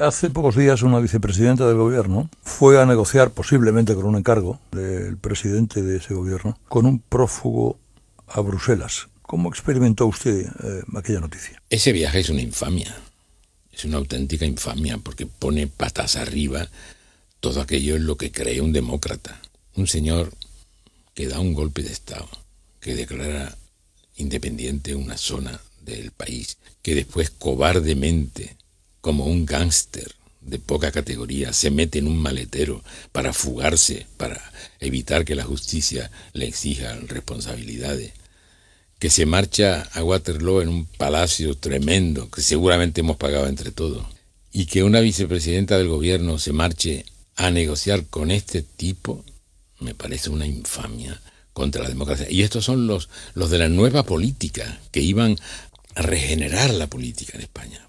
Hace pocos días una vicepresidenta del gobierno fue a negociar, posiblemente con un encargo del presidente de ese gobierno, con un prófugo a Bruselas. ¿Cómo experimentó usted eh, aquella noticia? Ese viaje es una infamia, es una auténtica infamia, porque pone patas arriba todo aquello en lo que cree un demócrata. Un señor que da un golpe de Estado, que declara independiente una zona del país, que después cobardemente como un gángster de poca categoría, se mete en un maletero para fugarse, para evitar que la justicia le exija responsabilidades, que se marcha a Waterloo en un palacio tremendo que seguramente hemos pagado entre todos, y que una vicepresidenta del gobierno se marche a negociar con este tipo, me parece una infamia contra la democracia. Y estos son los, los de la nueva política, que iban a regenerar la política en España.